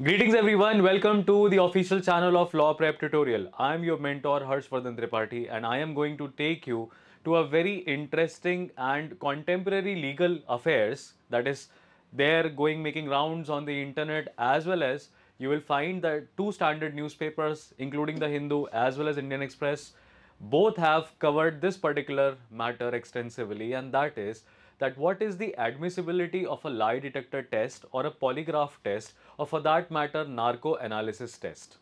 Greetings everyone, welcome to the official channel of Law Prep Tutorial. I am your mentor Harshvardhan Tripathi and I am going to take you to a very interesting and contemporary legal affairs that is there going making rounds on the internet as well as you will find that two standard newspapers including the Hindu as well as Indian Express both have covered this particular matter extensively and that is that what is the admissibility of a lie detector test or a polygraph test or for that matter narco analysis test.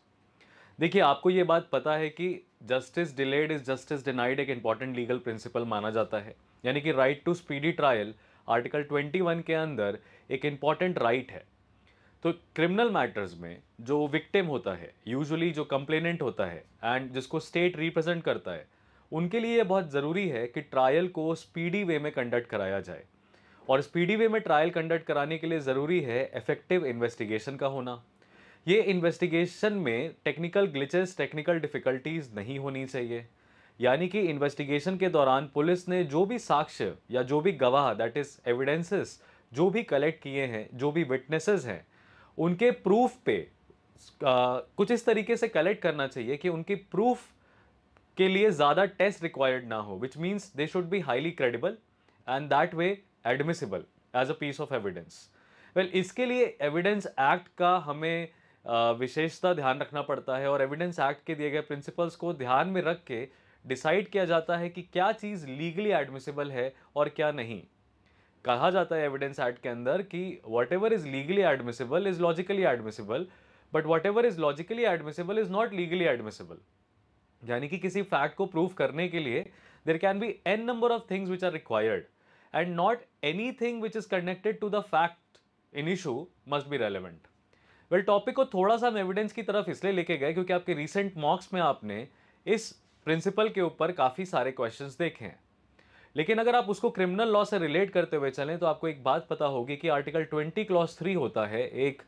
देखिए आपको ये बात पता है कि justice delayed is justice denied एक important legal principle माना जाता है यानी कि right to speedy trial article 21 के अंदर एक इम्पॉर्टेंट राइट right है तो क्रिमिनल मैटर्स में जो विक्टिम होता है यूजुअली जो कंप्लेनेंट होता है एंड जिसको स्टेट रिप्रेजेंट करता है उनके लिए बहुत ज़रूरी है कि ट्रायल को स्पीडी वे में कंडक्ट कराया जाए और स्पीडी वे में ट्रायल कंडक्ट कराने के लिए ज़रूरी है इफ़ेक्टिव इन्वेस्टिगेशन का होना ये इन्वेस्टिगेशन में टेक्निकल ग्लिचेस टेक्निकल डिफ़िकल्टीज़ नहीं होनी चाहिए यानी कि इन्वेस्टिगेशन के दौरान पुलिस ने जो भी साक्ष्य या जो भी गवाह दैट इज़ एविडेंसेस जो भी कलेक्ट किए हैं जो भी विटनेसेस हैं उनके प्रूफ पे आ, कुछ इस तरीके से कलेक्ट करना चाहिए कि उनकी प्रूफ के लिए ज़्यादा टेस्ट रिक्वायर्ड ना हो which means they should be highly credible and that way admissible as a piece of evidence well इसके लिए एविडेंस एक्ट का हमें विशेषता ध्यान रखना पड़ता है और एविडेंस एक्ट के दिए गए प्रिंसिपल्स को ध्यान में रख के डिसाइड किया जाता है कि क्या चीज़ लीगली एडमिसिबल है और क्या नहीं कहा जाता है एविडेंस एक्ट के अंदर कि whatever is legally admissible is logically admissible but whatever is logically admissible is not legally admissible यानी कि किसी फैक्ट को प्रूव करने के लिए there can be an number of things which are required and not anything which is connected to the fact in issue must be relevant well topic को थोड़ा सा हम एविडेंस की तरफ इसलिए लेके गए क्योंकि आपके रिसेंट मॉक्स में आपने इस प्रिंसिपल के ऊपर काफ़ी सारे क्वेश्चंस देखे हैं लेकिन अगर आप उसको क्रिमिनल लॉ से रिलेट करते हुए चलें तो आपको एक बात पता होगी कि आर्टिकल ट्वेंटी क्लॉस थ्री होता है एक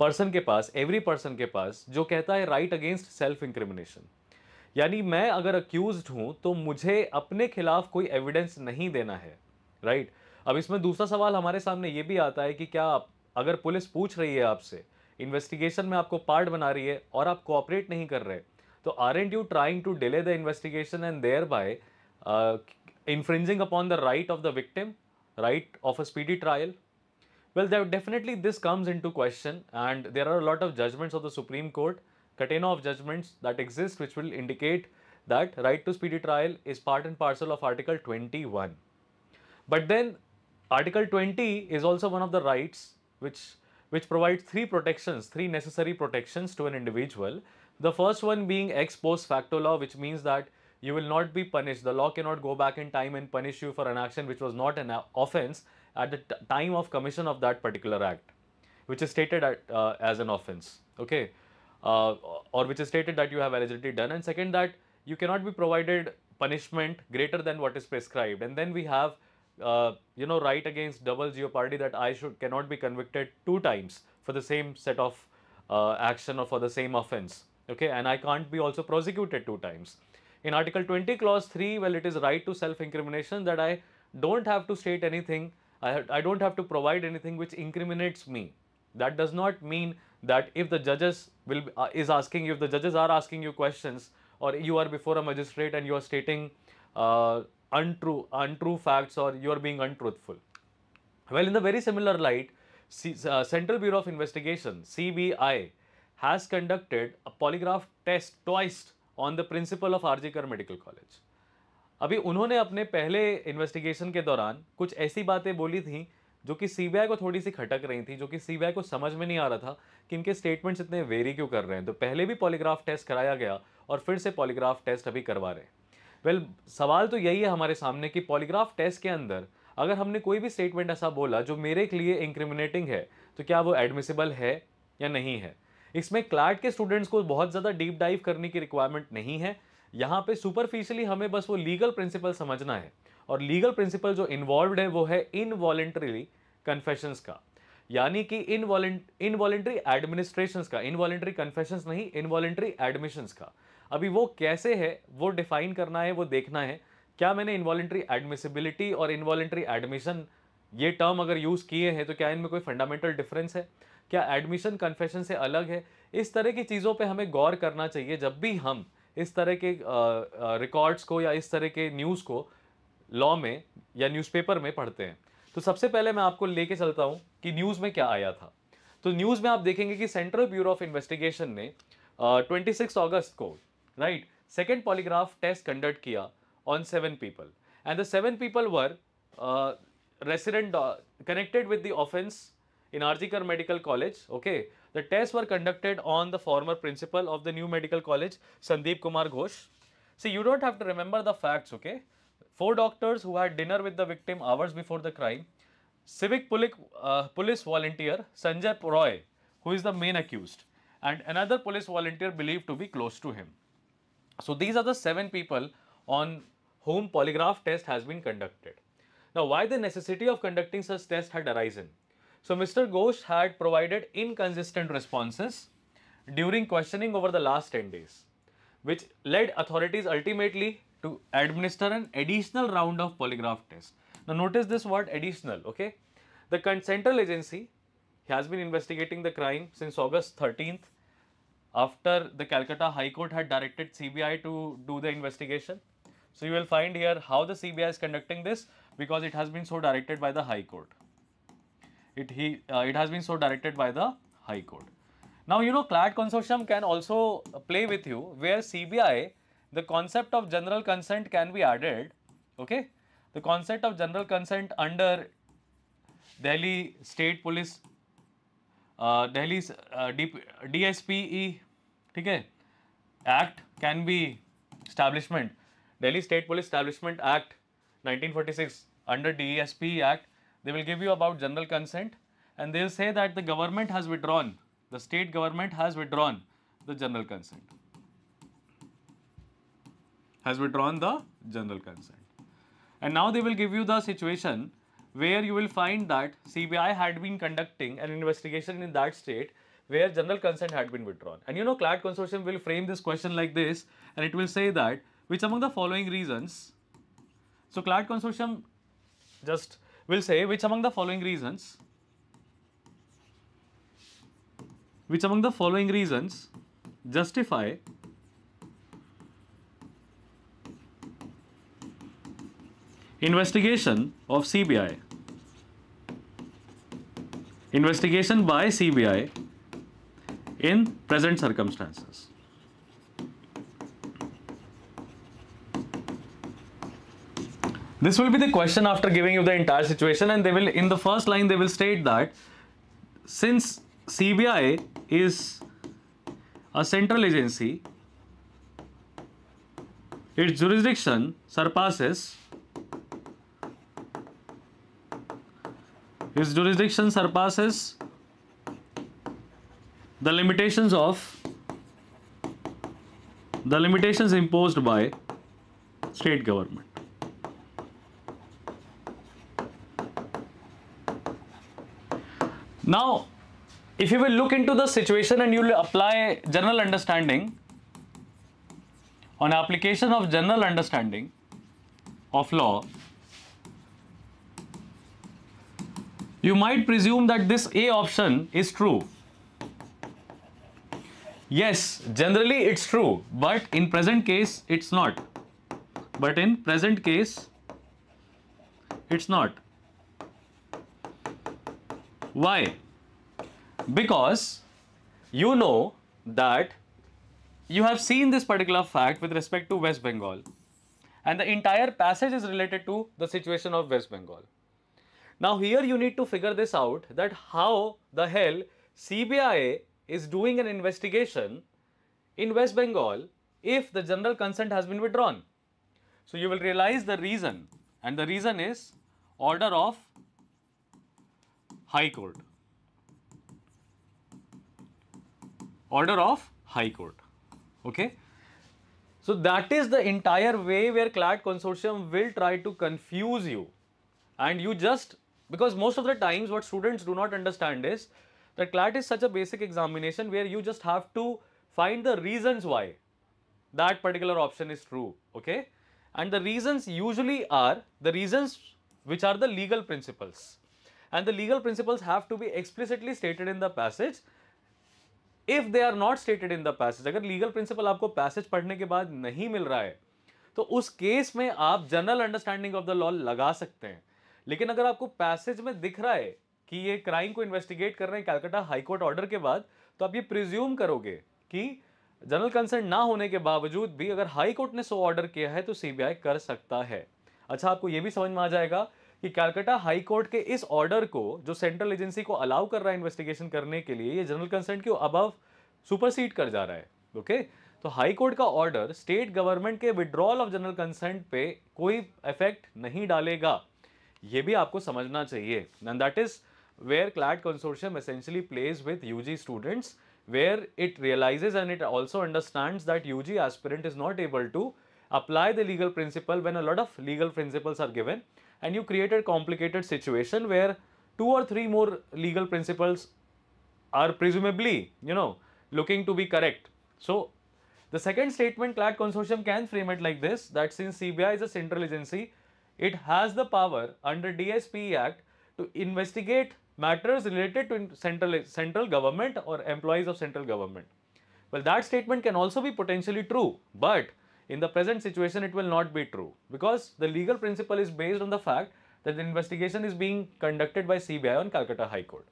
पर्सन के पास एवरी पर्सन के पास जो कहता है राइट अगेंस्ट सेल्फ इंक्रिमिनेशन यानी मैं अगर अक्यूज हूँ तो मुझे अपने खिलाफ कोई एविडेंस नहीं देना है राइट अब इसमें दूसरा सवाल हमारे सामने ये भी आता है कि क्या आप अगर पुलिस पूछ रही है आपसे इन्वेस्टिगेशन में आपको पार्ट बना रही है और आप कॉपरेट नहीं कर रहे तो aren't you trying to delay the investigation and thereby infringing upon the right of the victim right of a speedy trial well definitely this comes into question and there are a lot of judgments of the Supreme Court catena of judgments that exist which will indicate that right to speedy trial is part and parcel of article 21 but then article 20 is also one of the rights which which provides three protections three necessary protections to an individual the first one being ex post facto law which means that you will not be punished the law cannot go back in time and punish you for an action which was not an offense at the time of commission of that particular act which is stated at, uh, as an offense okay uh, or which is stated that you have allegedly done and second that you cannot be provided punishment greater than what is prescribed and then we have uh, you know right against double jeopardy that I should cannot be convicted two times for the same set of uh, action or for the same offense okay and I can't be also prosecuted two times in article 20 clause 3 well it is right to self-incrimination that I don't have to state anything I, I don't have to provide anything which incriminates me that does not mean that if the judges will uh, is asking you if the judges are asking you questions or you are before a magistrate and you are stating uh, untrue untrue facts or you are being untruthful well in the very similar light C uh, central bureau of investigation cbi has conducted a polygraph test twice on the principal of kar medical college अभी उन्होंने अपने पहले investigation के दौरान कुछ ऐसी बातें बोली थी जो कि सीबीआई को थोड़ी सी खटक रही थी जो कि सीबीआई को समझ में नहीं आ रहा था कि इनके स्टेटमेंट्स इतने वेरी क्यों कर रहे हैं तो पहले भी पॉलीग्राफ टेस्ट कराया गया और फिर से पॉलीग्राफ टेस्ट अभी करवा रहे हैं वेल well, सवाल तो यही है हमारे सामने कि पॉलीग्राफ टेस्ट के अंदर अगर हमने कोई भी स्टेटमेंट ऐसा बोला जो मेरे के लिए इंक्रिमिनेटिंग है तो क्या वो एडमिसिबल है या नहीं है इसमें क्लार्ट के स्टूडेंट्स को बहुत ज़्यादा डीप डाइव करने की रिक्वायरमेंट नहीं है यहाँ पे सुपरफिशियली हमें बस वो लीगल प्रिंसिपल समझना है और लीगल प्रिंसिपल जो इन्वॉल्व है वो है इनवॉलेंट्रीली कन्फेशंस का यानी कि इनवॉलेंट्री एडमिनिस्ट्रेशन का इनवॉलेंट्री कन्फेशंस नहीं इनवॉलेंट्री एडमिशंस का अभी वो कैसे है वो डिफाइन करना है वो देखना है क्या मैंने इन्वॉलेंट्री एडमिसिबिलिटी और इन्वॉलेंट्री एडमिशन ये टर्म अगर यूज़ किए हैं तो क्या इनमें कोई फंडामेंटल डिफरेंस है क्या एडमिशन कन्फेशन से अलग है इस तरह की चीज़ों पे हमें गौर करना चाहिए जब भी हम इस तरह के रिकॉर्ड्स को या इस तरह के न्यूज़ को लॉ में या न्यूज़पेपर में पढ़ते हैं तो सबसे पहले मैं आपको लेके चलता हूँ कि न्यूज़ में क्या आया था तो न्यूज़ में आप देखेंगे कि सेंट्रल ब्यूरो ऑफ इन्वेस्टिगेशन ने ट्वेंटी सिक्स ऑगस्ट को right second polygraph test conduct किया on seven people and the seven people were resident connected with the offence in RG Kar Medical College okay the test were conducted on the former principal of the new medical college Sandeep Kumar Ghosh see you don't have to remember the facts okay Four doctors who had dinner with the victim hours before the crime. Civic uh, police volunteer Sanjay Roy, who is the main accused, and another police volunteer believed to be close to him. So these are the seven people on whom polygraph test has been conducted. Now, why the necessity of conducting such test had arisen? So, Mr. Ghosh had provided inconsistent responses during questioning over the last 10 days, which led authorities ultimately to administer an additional round of polygraph test. Now, notice this word additional, okay. The central agency has been investigating the crime since August 13th after the Calcutta High Court had directed CBI to do the investigation. So, you will find here how the CBI is conducting this because it has been so directed by the High Court. It, he, uh, it has been so directed by the High Court. Now, you know, CLAT consortium can also play with you where CBI the concept of general consent can be added, okay. The concept of general consent under Delhi State Police, uh, Delhi's uh, DSPE, okay, Act can be establishment. Delhi State Police Establishment Act 1946 under DSPE Act, they will give you about general consent and they will say that the government has withdrawn, the state government has withdrawn the general consent has withdrawn the general consent. And now they will give you the situation where you will find that CBI had been conducting an investigation in that state where general consent had been withdrawn. And you know CLAD consortium will frame this question like this and it will say that which among the following reasons, so CLAD consortium just will say which among the following reasons, which among the following reasons justify Investigation of CBI. Investigation by CBI in present circumstances. This will be the question after giving you the entire situation and they will, in the first line, they will state that since CBI is a central agency, its jurisdiction surpasses Its jurisdiction surpasses the limitations of the limitations imposed by state government. Now, if you will look into the situation and you will apply general understanding, on application of general understanding of law, You might presume that this A option is true. Yes, generally it's true, but in present case it's not. But in present case it's not. Why? Because you know that you have seen this particular fact with respect to West Bengal and the entire passage is related to the situation of West Bengal. Now here you need to figure this out that how the hell CBI is doing an investigation in West Bengal if the general consent has been withdrawn. So you will realize the reason and the reason is order of High Court. Order of High Court. Okay. So that is the entire way where CLAT consortium will try to confuse you and you just because most of the times what students do not understand is that CLAT is such a basic examination where you just have to find the reasons why that particular option is true okay and the reasons usually are the reasons which are the legal principles and the legal principles have to be explicitly stated in the passage if they are not stated in the passage agar legal principle aapko passage padhne ke baad nahi mil raha hai to us case mein aap general understanding of the law laga sakte hain लेकिन अगर आपको passage में दिख रहा है कि ये crime को इन्वेस्टिगेट कर रहे हैं कैलकाटा हाईकोर्ट ऑर्डर के बाद तो आप ये प्रिज्यूम करोगे कि जनरल कंसर्न ना होने के बावजूद भी अगर हाई कोर्ट ने सो ऑर्डर किया है तो सीबीआई कर सकता है अच्छा आपको ये भी समझ में आ जाएगा कि कैलकाटा हाई कोर्ट के इस ऑर्डर को जो सेंट्रल एजेंसी को अलाउ कर रहा है इन्वेस्टिगेशन करने के लिए ये जनरल कंसर्न के अब सुपरसीड कर जा रहा है ओके तो हाई कोर्ट का ऑर्डर स्टेट गवर्नमेंट के विड्रॉल ऑफ जनरल कंसर्न पे कोई इफेक्ट नहीं डालेगा ये भी आपको समझना चाहिए and that is where CLAT consortium essentially plays with U G students where it realize and it also understand that U G aspirant is not able to apply the legal principle when a lot of legal principles are given and you created complicated situation where two or three more legal principles are presumably you know looking to be correct so the second statement CLAT consortium can frame it like this that since C B I is a central agency It has the power under DSP Act to investigate matters related to central, central government or employees of central government. Well, that statement can also be potentially true, but in the present situation, it will not be true because the legal principle is based on the fact that the investigation is being conducted by CBI on Calcutta High Court.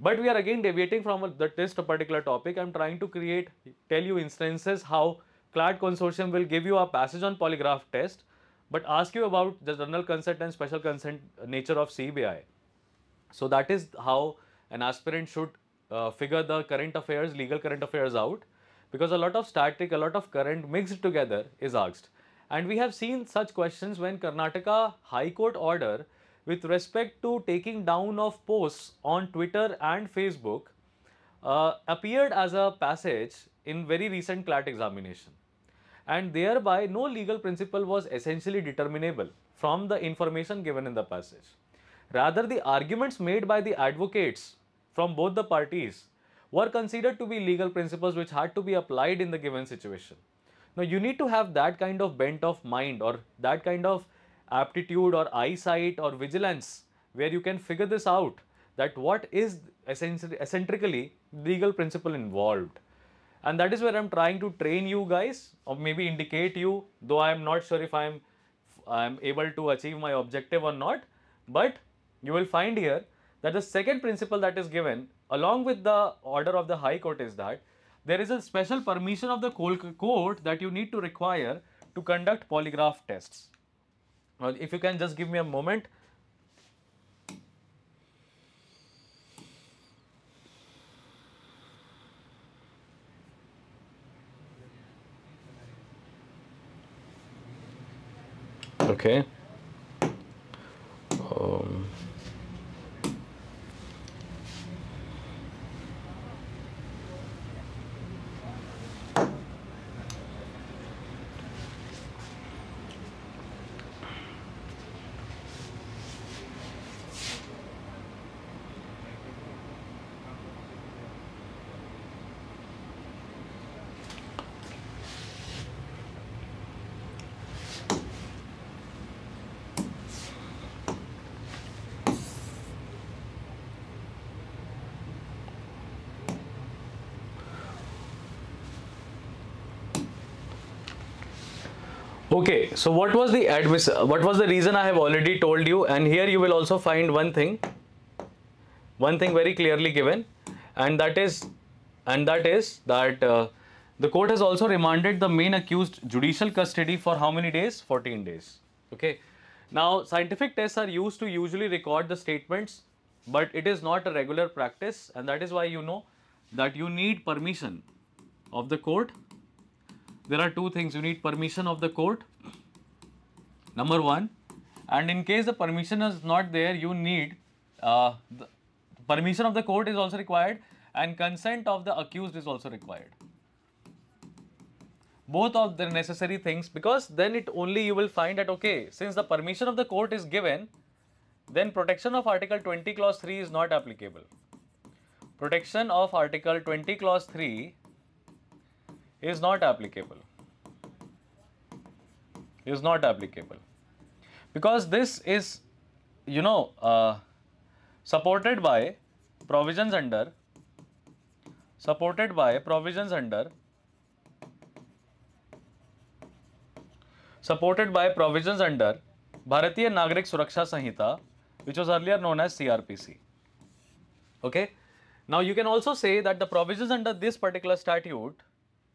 But we are again deviating from the of particular topic. I'm trying to create, tell you instances how CLAD consortium will give you a passage on polygraph test but ask you about the general consent and special consent nature of CBI. So that is how an aspirant should uh, figure the current affairs, legal current affairs out because a lot of static, a lot of current mixed together is asked. And we have seen such questions when Karnataka High Court order with respect to taking down of posts on Twitter and Facebook uh, appeared as a passage in very recent CLAT examination and thereby no legal principle was essentially determinable from the information given in the passage. Rather, the arguments made by the advocates from both the parties were considered to be legal principles which had to be applied in the given situation. Now, you need to have that kind of bent of mind or that kind of aptitude or eyesight or vigilance where you can figure this out that what is essentially eccentrically legal principle involved. And that is where I'm trying to train you guys or maybe indicate you, though I'm not sure if I'm, I'm able to achieve my objective or not. But you will find here that the second principle that is given along with the order of the high court is that there is a special permission of the court that you need to require to conduct polygraph tests. Well, if you can just give me a moment, okay um, Okay, so what was the admiss what was the reason I have already told you and here you will also find one thing, one thing very clearly given and that is and that is that uh, the court has also remanded the main accused judicial custody for how many days? 14 days. Okay. Now, scientific tests are used to usually record the statements, but it is not a regular practice and that is why you know that you need permission of the court. There are two things. You need permission of the court number one and in case the permission is not there you need uh, the permission of the court is also required and consent of the accused is also required both of the necessary things because then it only you will find that okay since the permission of the court is given then protection of article 20 clause 3 is not applicable protection of article 20 clause 3 is not applicable is not applicable because this is you know uh, supported by provisions under supported by provisions under supported by provisions under Bharatiya Nagarik Suraksha Sanhita which was earlier known as CRPC. Okay. Now you can also say that the provisions under this particular statute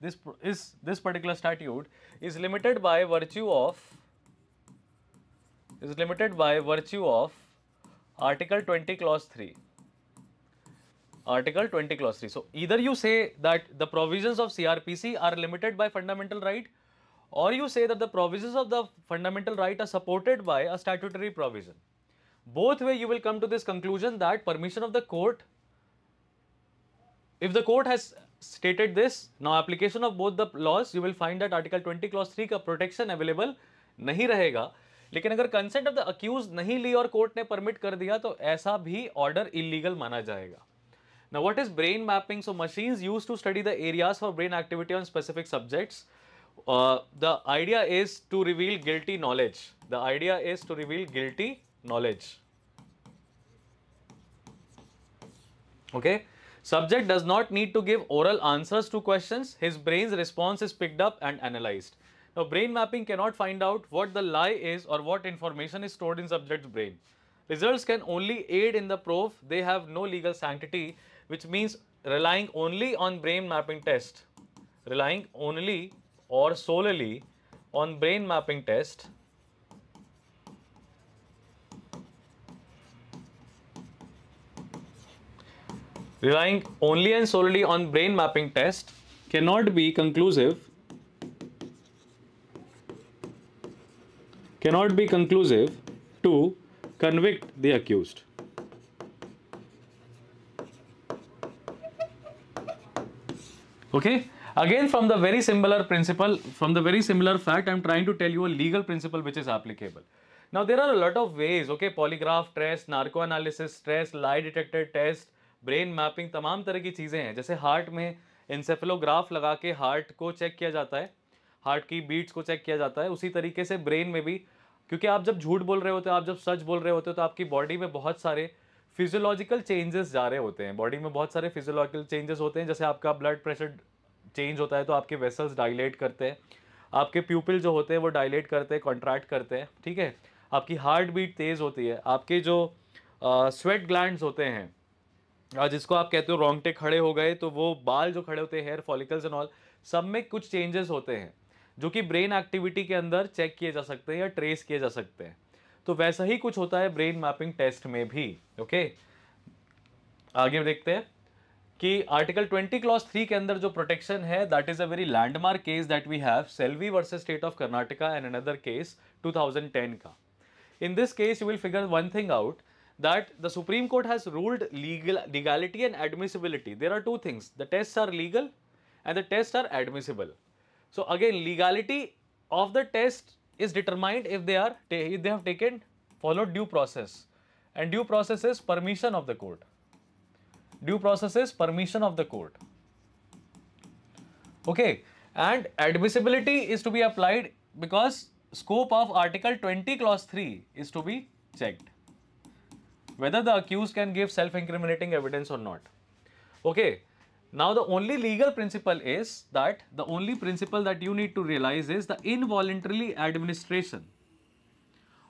this is this particular statute is limited by virtue of is limited by virtue of Article 20 clause 3. Article 20 clause 3. So, either you say that the provisions of CRPC are limited by fundamental right or you say that the provisions of the fundamental right are supported by a statutory provision. Both way you will come to this conclusion that permission of the court, if the court has stated this, now application of both the laws, you will find that article 20 clause 3 का protection available नहीं रहेगा लेकिन अगर consent of the accused नहीं ली और court ने permit कर दिया तो ऐसा भी ऑर्डर इलीगल माना जाएगा now what is brain mapping so machine use to study the areas for brain activity on specific subjects the idea is to reveal guilty knowledge the idea is to reveal guilty knowledge okay subject does not need to give oral answers to question his brain response is picked up and analysed Now, brain mapping cannot find out what the lie is or what information is stored in subject's brain. Results can only aid in the proof. They have no legal sanctity, which means relying only on brain mapping test, relying only or solely on brain mapping test relying only and solely on brain mapping test cannot be conclusive cannot be conclusive to convict the accused. Okay, again from the very similar principle, from the very similar fact, I'm trying to tell you a legal principle which is applicable. Now, there are a lot of ways, okay, polygraph test, narco-analysis stress lie detector test, brain mapping tamam tarah ki cheeze hain jaise heart mein encephalograph laga ke heart ko check kiya jata hai heart की beats को check किया जाता है उसी तरीके से brain में भी क्योंकि आप जब झूठ बोल रहे होते हो आप जब सच बोल रहे होते हो तो आपकी बॉडी में बहुत सारे फिजियोलॉजिकल चेंजेस जा रहे होते हैं बॉडी में बहुत सारे फिजियोलॉजिकल चेंजेस होते हैं जैसे आपका ब्लड प्रेशर चेंज होता है तो आपके वेसल्स डायलेट करते हैं आपके प्यूपिल जो होते हैं वो डायलेट करते हैं कॉन्ट्रैक्ट करते हैं ठीक है आपकी हार्ट बीट तेज़ होती है आपके जो स्वेट ग्लैंड होते हैं जिसको आप कहते हो रोंगटे खड़े हो गए तो वो बाल जो खड़े होते हैं हेयर फॉलिकल्स एंड ऑल सब में कुछ चेंजेस होते हैं जो कि ब्रेन एक्टिविटी के अंदर चेक किए जा सकते हैं या ट्रेस किए जा सकते हैं तो वैसा ही कुछ होता है ब्रेन मैपिंग टेस्ट में भी ओके आगे देखते हैं कि आर्टिकल 20 क्लॉज 3 के अंदर जो प्रोटेक्शन है that is a very landmark case that we have Selvi versus state of Karnataka and another case 2010 का in this case you will figure one thing out that the Supreme Court has ruled legal legality and admissibility there are two things the test are legal and the test are admissible So again, legality of the test is determined if they are if they have taken followed due process and due process is permission of the court. Due process is permission of the court. Okay, and admissibility is to be applied because scope of article 20 clause 3 is to be checked whether the accused can give self incriminating evidence or not okay now the only legal principle is that the only principle that you need to realize is the involuntary administration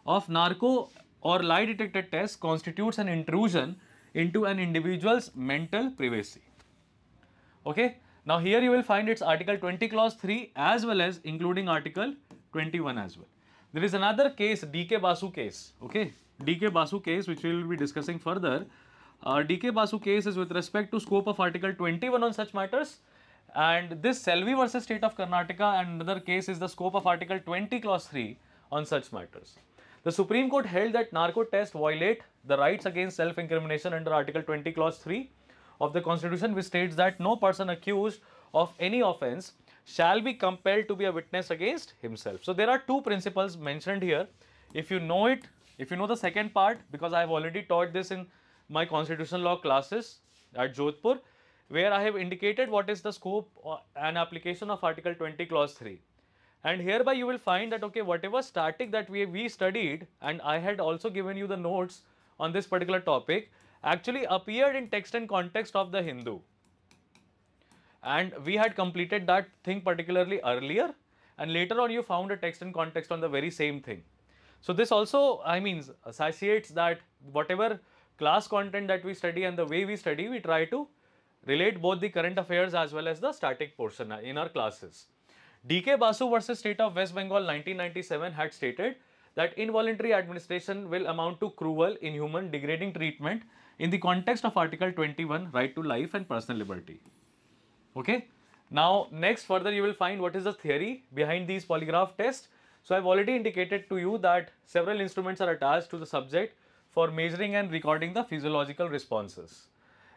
of narco or lie detected test constitutes an intrusion into an individual's mental privacy. Okay. Now here you will find its article 20 clause 3 as well as including article 21 as well. There is another case DK Basu case. Okay. DK Basu case which we will be discussing further uh, DK Basu case is with respect to scope of Article 21 on such matters and this Selvi versus State of Karnataka and another case is the scope of Article 20 Clause 3 on such matters. The Supreme Court held that narco tests violate the rights against self-incrimination under Article 20 Clause 3 of the Constitution which states that no person accused of any offence shall be compelled to be a witness against himself. So, there are two principles mentioned here. If you know it, if you know the second part because I have already taught this in my constitutional law classes at Jodhpur where I have indicated what is the scope uh, and application of article 20 clause 3 and hereby you will find that okay whatever static that we, we studied and I had also given you the notes on this particular topic actually appeared in text and context of the Hindu and we had completed that thing particularly earlier and later on you found a text and context on the very same thing. So this also I mean satiates that whatever class content that we study and the way we study, we try to relate both the current affairs as well as the static portion in our classes. DK Basu versus State of West Bengal 1997 had stated that involuntary administration will amount to cruel, inhuman, degrading treatment in the context of Article 21, right to life and personal liberty. Okay. Now, next further you will find what is the theory behind these polygraph tests. So, I have already indicated to you that several instruments are attached to the subject for measuring and recording the physiological responses.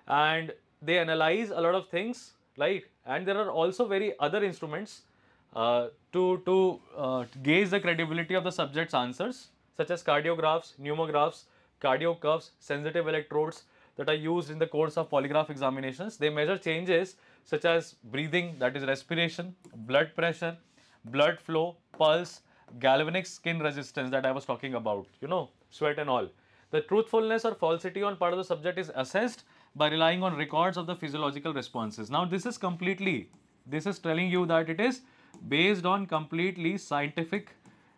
And they analyze a lot of things Right, and there are also very other instruments uh, to, to uh, gauge the credibility of the subject's answers, such as cardiographs, pneumographs, cardio cuffs, sensitive electrodes that are used in the course of polygraph examinations. They measure changes such as breathing, that is respiration, blood pressure, blood flow, pulse, galvanic skin resistance that I was talking about, you know, sweat and all. The truthfulness or falsity on part of the subject is assessed by relying on records of the physiological responses. Now, this is completely, this is telling you that it is based on completely scientific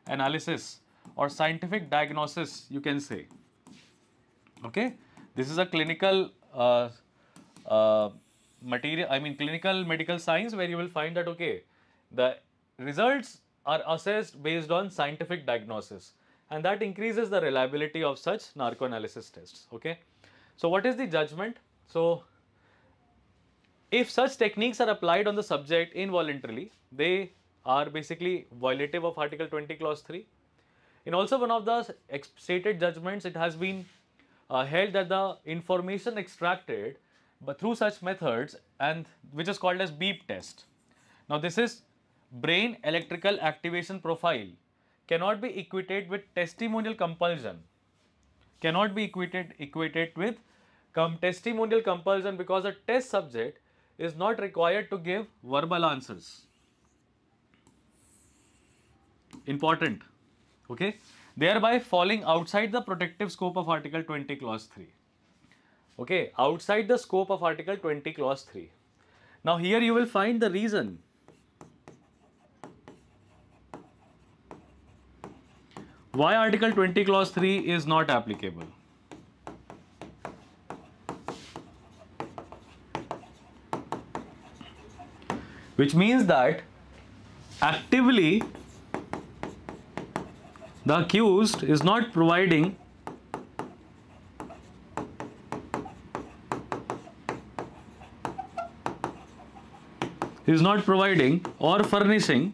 analysis or scientific diagnosis, you can say. Okay, this is a clinical uh, uh, material, I mean clinical medical science where you will find that, okay, the results are assessed based on scientific diagnosis and that increases the reliability of such narcoanalysis tests. Okay. So, what is the judgment? So, if such techniques are applied on the subject involuntarily, they are basically violative of article 20 clause 3. In also one of the stated judgments, it has been uh, held that the information extracted but through such methods and which is called as beep test. Now, this is brain electrical activation profile cannot be equated with testimonial compulsion. Cannot be equated, equated with com testimonial compulsion because a test subject is not required to give verbal answers. Important. Okay. Thereby falling outside the protective scope of Article 20 Clause 3. Okay. Outside the scope of Article 20 Clause 3. Now here you will find the reason why Article 20 Clause 3 is not applicable? Which means that actively the accused is not providing is not providing or furnishing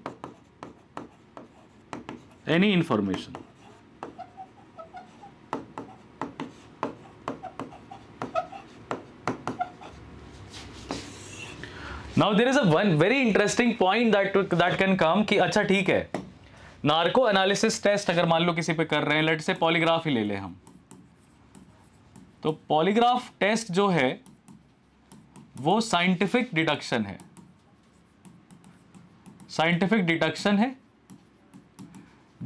any information. Now there is a one very interesting point that that can come कि अच्छा ठीक है narco analysis test अगर मान लो किसी पे कर रहे हैं लेट से पॉलीग्राफ ही ले लें हम तो पॉलीग्राफ टेस्ट जो है वो साइंटिफिक डिडक्शन है साइंटिफिक डिडक्शन है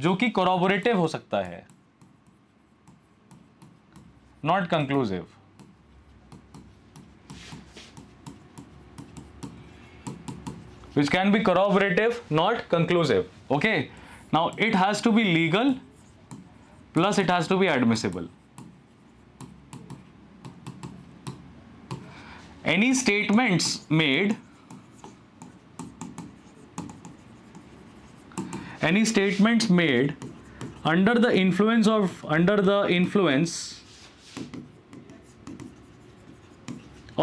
जो कि कोरोबोरेटिव हो सकता है not conclusive which can be corroborative, not conclusive. Okay. Now it has to be legal plus it has to be admissible. Any statements made any statements made under the influence of under the influence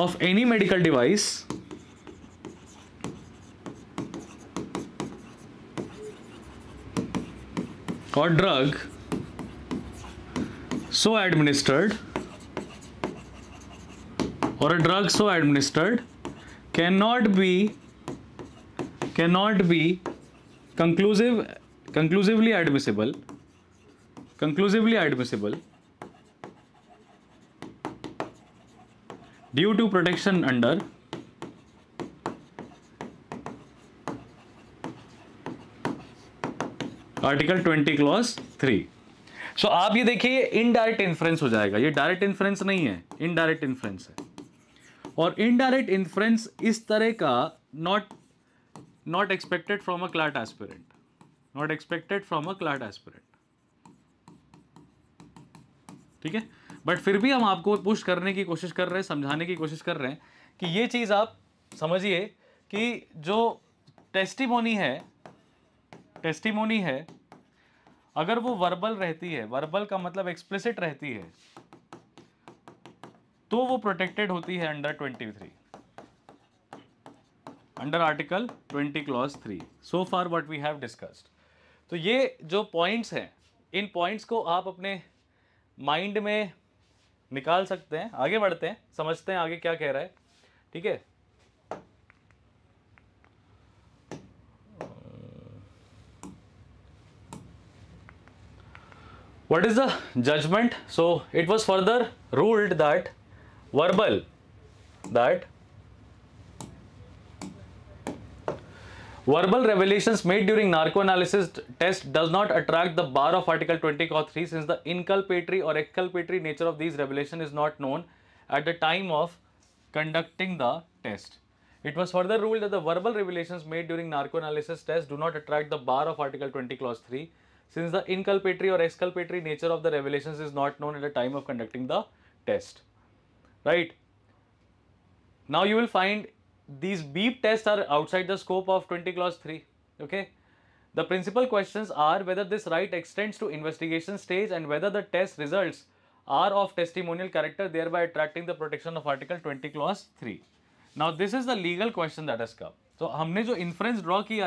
of any medical device or drug so administered or a drug so administered cannot be cannot be conclusive conclusively admissible conclusively admissible due to protection under article twenty clause three so आप ये देखिए indirect influence हो जाएगा ये direct influence नहीं है indirect influence है और इनडायरेक्ट इन्फ्लुएंस इस तरह का not not expected from a CLAT aspirant not expected from a CLAT aspirant ठीक है बट फिर भी हम आपको पुश करने की कोशिश कर रहे हैं समझाने की कोशिश कर रहे हैं कि ये चीज़ आप समझिए कि जो टेस्टिमोनी है टेस्टिमोनी है अगर वो वर्बल रहती है वर्बल का मतलब एक्सप्लिसिट रहती है तो वो प्रोटेक्टेड होती है under twenty three under article twenty clause three so far what we have discussed तो ये जो पॉइंट्स हैं इन पॉइंट्स को आप अपने माइंड में निकाल सकते हैं आगे बढ़ते हैं समझते हैं आगे क्या कह रहा है ठीक है what is the judgment so it was further ruled that verbal that verbal revelations made during narcoanalysis test does not attract the bar of article 20 Clause 3 since the inculpatory or exculpatory nature of these revelation is not known at the time of conducting the test it was further ruled that the verbal revelations made during narcoanalysis test do not attract the bar of article 20 clause 3 since the inculpatory or exculpatory nature of the revelations is not known at the time of conducting the test. Right. Now you will find these beep tests are outside the scope of 20 clause 3. Okay. The principal questions are whether this right extends to investigation stage and whether the test results are of testimonial character thereby attracting the protection of article 20 clause 3. Now this is the legal question that has come. So हमने जो inference draw किया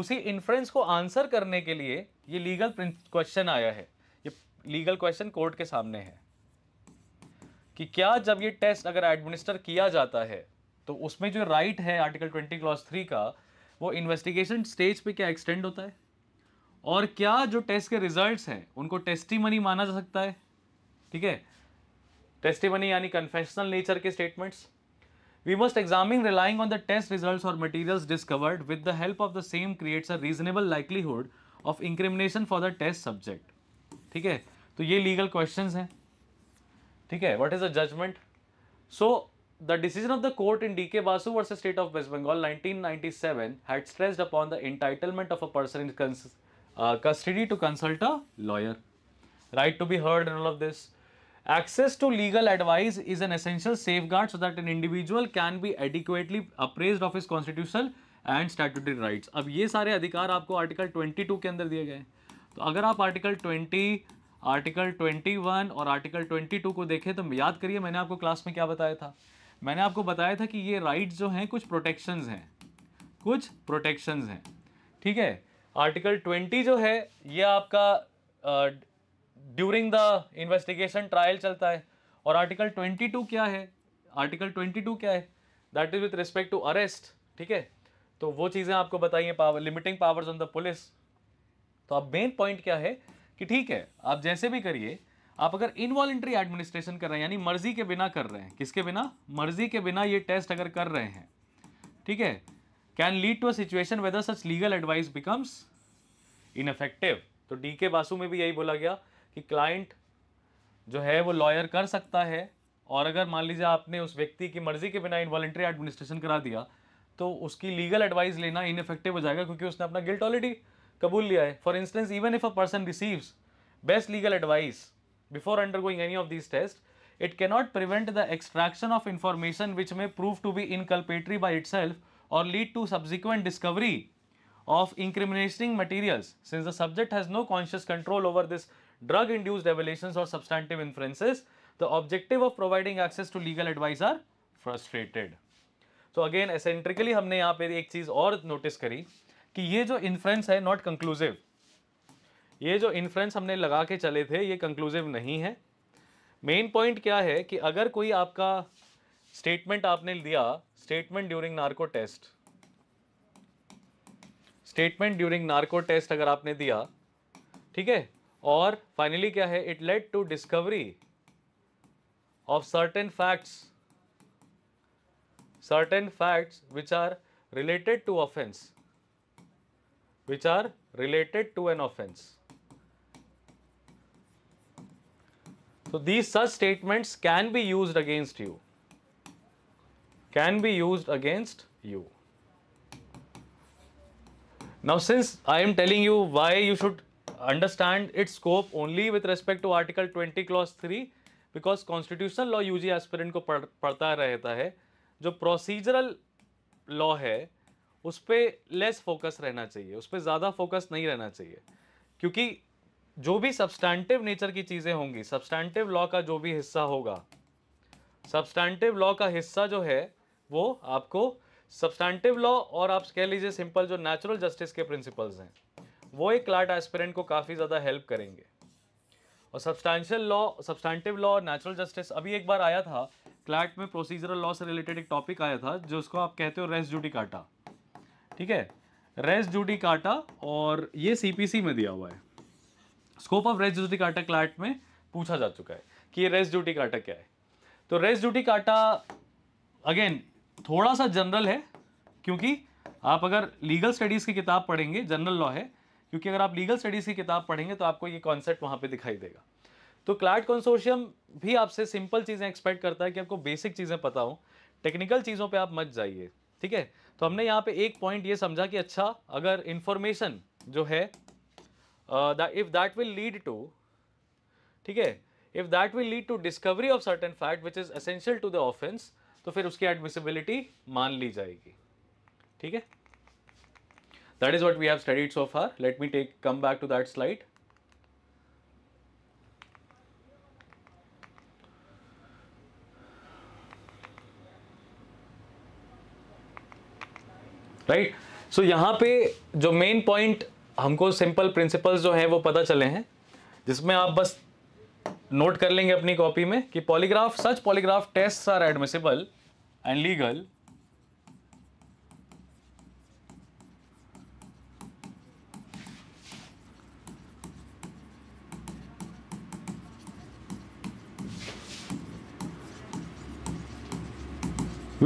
उसी inference को answer करने के लिए ये legal question आया है ये लीगल क्वेश्चन कोर्ट के सामने है कि क्या जब ये टेस्ट अगर एडमिनिस्टर किया जाता है तो उसमें जो राइट है आर्टिकल ट्वेंटी क्लॉज थ्री का वो इन्वेस्टिगेशन स्टेज पे क्या एक्सटेंड होता है और क्या जो टेस्ट के रिजल्ट्स हैं उनको टेस्टी माना जा सकता है ठीक है टेस्टी यानी कन्फेशनल नेचर के statements We must examine relying on the test results or materials discovered with the help of the same creates a reasonable likelihood of incrimination for the test subject. ठीक है तो ये legal questions हैं ठीक है what is the judgment? So the decision of the court in DK Basu versus State of West Bengal 1997 had stressed upon the entitlement of a person in uh, custody to consult a lawyer, right to be heard and all of this. To legal advice is an essential safeguard so that an individual can be adequately apprise of is constitution and statutory rights अब ये सारे अधिकार आपको article 22 के अंदर दिए गए तो अगर आप आर्टिकल 20 आर्टिकल 21 और आर्टिकल 22 को देखें तो याद करिए मैंने आपको क्लास में क्या बताया था मैंने आपको बताया था कि ये राइट्स जो हैं कुछ प्रोटेक्शंस हैं कुछ प्रोटेक्शंस हैं ठीक है आर्टिकल 20 जो है ये आपका ड्यूरिंग द इन्वेस्टिगेशन ट्रायल चलता है और आर्टिकल 22 क्या है आर्टिकल 22 क्या है that is with respect to arrest ठीक है तो वो चीज़ें आपको बताइए power limiting powers on the police तो अब मेन पॉइंट क्या है कि ठीक है आप जैसे भी करिए आप अगर इनवॉलेंट्री एडमिनिस्ट्रेशन कर रहे हैं यानी मर्जी के बिना कर रहे हैं किसके बिना मर्जी के बिना ये टेस्ट अगर कर रहे हैं ठीक है can lead to a situation whether such legal advice becomes ineffective तो डी के बासु में भी यही बोला गया कि क्लाइंट जो है वो लॉयर कर सकता है और अगर मान लीजिए आपने उस व्यक्ति की मर्जी के बिना इन्वॉलेंट्री एडमिनिस्ट्रेशन करा दिया तो उसकी लीगल एडवाइस लेना इनफेक्टिव हो जाएगा क्योंकि उसने अपना गिल्ट ऑलरेडी कबूल लिया है for instance even if a person receives best legal advice before undergoing any of this test it can not prevent the extraction of information which may prove to be inculpatory by itself or lead to subsequent discovery of incriminating material since the subject has no conscious control over this drug induced revelations or substantive inferences the objective of providing access to legal advice are frustrated so again eccentrically हमने यहाँ पे एक चीज और notice करी कि ये जो inference है not conclusive ये जो इन्फ्रेंस हमने लगा के चले थे ये कंक्लूसिव नहीं है मेन पॉइंट क्या है कि अगर कोई आपका स्टेटमेंट आपने दिया statement during narco test statement during narco test अगर आपने दिया ठीक है Or finally, क्या है it led to discovery of certain facts certain facts which are related to offense which are related to an offense so these such statements can be used against you can be used against you now since i am telling you why you should understand its scope only with respect to article 20 clause 3 because constitutional law UG aspirant को पढ़ता रहता है जो procedural law है उस पर less focus रहना चाहिए उस पर ज़्यादा focus नहीं रहना चाहिए क्योंकि जो भी substantive nature की चीज़ें होंगी substantive law का जो भी हिस्सा होगा substantive law का हिस्सा जो है वो आपको substantive law और आप कह लीजिए simple जो natural justice के principles हैं वो एक क्लाट एस्पिरेंट को काफ़ी ज़्यादा हेल्प करेंगे और substantial law substantive law natural justice अभी एक बार आया था क्लाट में प्रोसीजरल लॉ से रिलेटेड एक टॉपिक आया था जो उसको आप कहते हो रेस्ट ड्यूटी काटा ठीक है रेस्ट ड्यूटी काटा और ये सीपीसी में दिया हुआ है स्कोप ऑफ रेस्ट ड्यूटी काटा क्लाट में पूछा जा चुका है कि ये रेस्ट ड्यूटी काटा क्या है तो रेस्ट ड्यूटी काटा अगेन थोड़ा सा जनरल है क्योंकि आप अगर लीगल स्टडीज़ की किताब पढ़ेंगे जनरल लॉ है क्योंकि अगर आप लीगल स्टडीज़ की किताब पढ़ेंगे तो आपको ये कॉन्सेप्ट वहाँ पर दिखाई देगा तो क्लार्ट कॉन्सोशियम भी आपसे सिंपल चीज़ें एक्सपेक्ट करता है कि आपको बेसिक चीज़ें पता हो टेक्निकल चीज़ों पर आप मत जाइए ठीक है तो हमने यहाँ पे एक पॉइंट ये समझा कि अच्छा अगर इन्फॉर्मेशन जो है if that will lead to ठीक है if that will lead to discovery of certain fact which is essential to the offence तो फिर उसकी एडमिसिबिलिटी मान ली जाएगी ठीक है That is what we have studied so far. Let me take come back to that slide. Right so यहाँ पे जो मेन पॉइंट हमको सिंपल प्रिंसिपल्स जो हैं वो पता चले हैं जिसमें आप बस नोट कर लेंगे अपनी कॉपी में कि polygraph such polygraph test are admissible and legal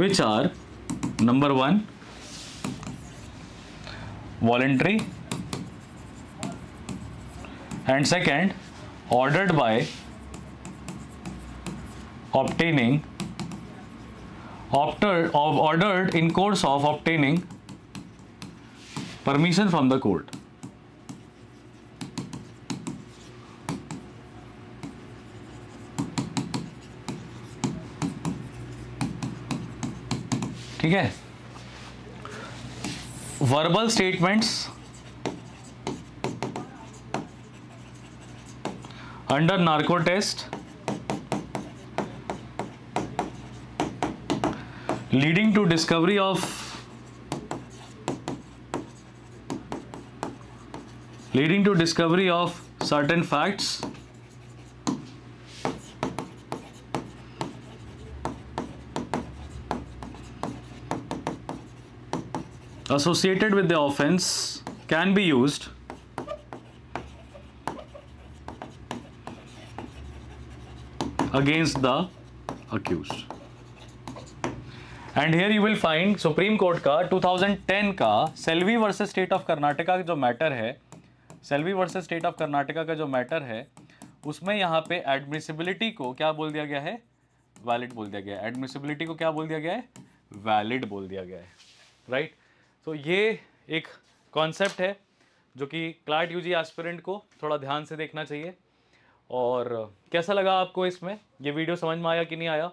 which are number one voluntary and second ordered by obtaining ordered in course of obtaining permission from the court ठीक है verbal statements under narco test leading to discovery of leading to discovery of certain facts associated with the offense can be used against the accused. And here you will find Supreme Court का 2010 का Selvi versus state of Karnataka का जो matter है Selvi versus state of Karnataka का जो matter है उसमें यहाँ पे एडमिसिबिलिटी को क्या बोल दिया गया है वैलिड बोल दिया गया है एडमिसिबिलिटी को क्या बोल दिया गया है वैलिड बोल दिया गया है राइट तो ये एक कॉन्सेप्ट है जो कि क्लाट यूजी एस्पिरेंट को थोड़ा ध्यान से देखना चाहिए और कैसा लगा आपको इसमें ये वीडियो समझ में आया कि नहीं आया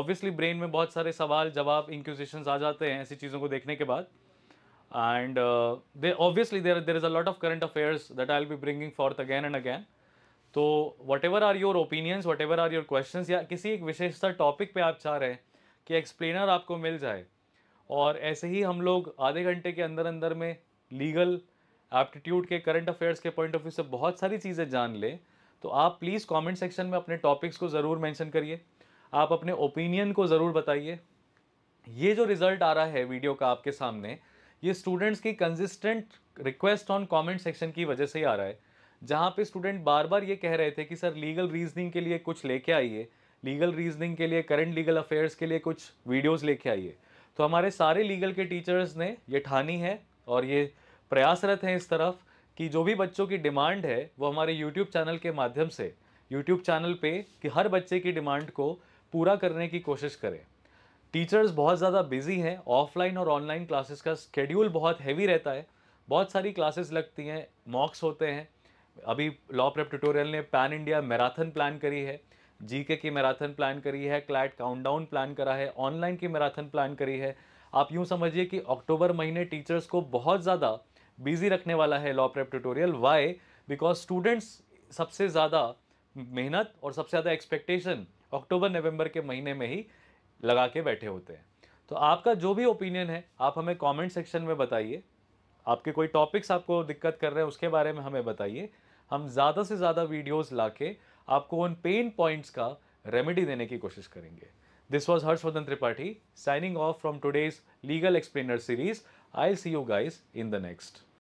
ऑब्वियसली ब्रेन में बहुत सारे सवाल जवाब इंक्विजिशंस आ जाते हैं ऐसी चीज़ों को देखने के बाद and uh, obviously there there is a lot of current affairs that I I'll be bringing forth again and again तो whatever are your opinions whatever are your question या किसी एक विशेषता टॉपिक पे आप चाह रहे हैं कि एक्सप्लेनर आपको मिल जाए और ऐसे ही हम लोग आधे घंटे के अंदर अंदर में लीगल एप्टीट्यूड के करंट अफेयर्स के पॉइंट ऑफ व्यू से बहुत सारी चीज़ें जान लें तो आप प्लीज़ कमेंट सेक्शन में अपने टॉपिक्स को ज़रूर मेंशन करिए आप अपने ओपिनियन को ज़रूर बताइए ये जो रिज़ल्ट आ रहा है वीडियो का आपके सामने ये स्टूडेंट्स की consistent request on comment section की वजह से ही आ रहा है जहाँ पे स्टूडेंट बार बार ये कह रहे थे कि सर लीगल रीजनिंग के लिए कुछ लेके आइए लीगल रीजनिंग के लिए करंट लीगल अफेयर्स के लिए कुछ वीडियोज़ लेके आइए तो हमारे सारे लीगल के टीचर्स ने ये ठानी है और ये प्रयासरत हैं इस तरफ कि जो भी बच्चों की डिमांड है वो हमारे यूट्यूब चैनल के माध्यम से यूट्यूब चैनल पे कि हर बच्चे की डिमांड को पूरा करने की कोशिश करें टीचर्स बहुत ज़्यादा बिजी हैं ऑफलाइन और ऑनलाइन क्लासेस का स्केड्यूल बहुत हैवी रहता है बहुत सारी क्लासेस लगती हैं मॉक्स होते हैं अभी लॉ प्रेप ट्यूटोरियल ने पैन इंडिया मैराथन प्लान करी है जीके की मैराथन प्लान करी है क्लैट काउंटडाउन प्लान करा है ऑनलाइन की मैराथन प्लान करी है आप यूँ समझिए कि अक्टूबर महीने टीचर्स को बहुत ज़्यादा बिजी रखने वाला है law prep tutorial why because students सबसे ज़्यादा मेहनत और सबसे ज़्यादा एक्सपेक्टेशन अक्टूबर नवंबर के महीने में ही लगा के बैठे होते हैं तो आपका जो भी ओपिनियन है आप हमें कमेंट सेक्शन में बताइए आपके कोई टॉपिक्स आपको दिक्कत कर रहे हैं उसके बारे में हमें बताइए हम ज़्यादा से ज़्यादा वीडियोस लाके आपको उन पेन पॉइंट्स का रेमेडी देने की कोशिश करेंगे this was Harshvardhan Tripathi signing off from today's legal explainer series I see you guys in the next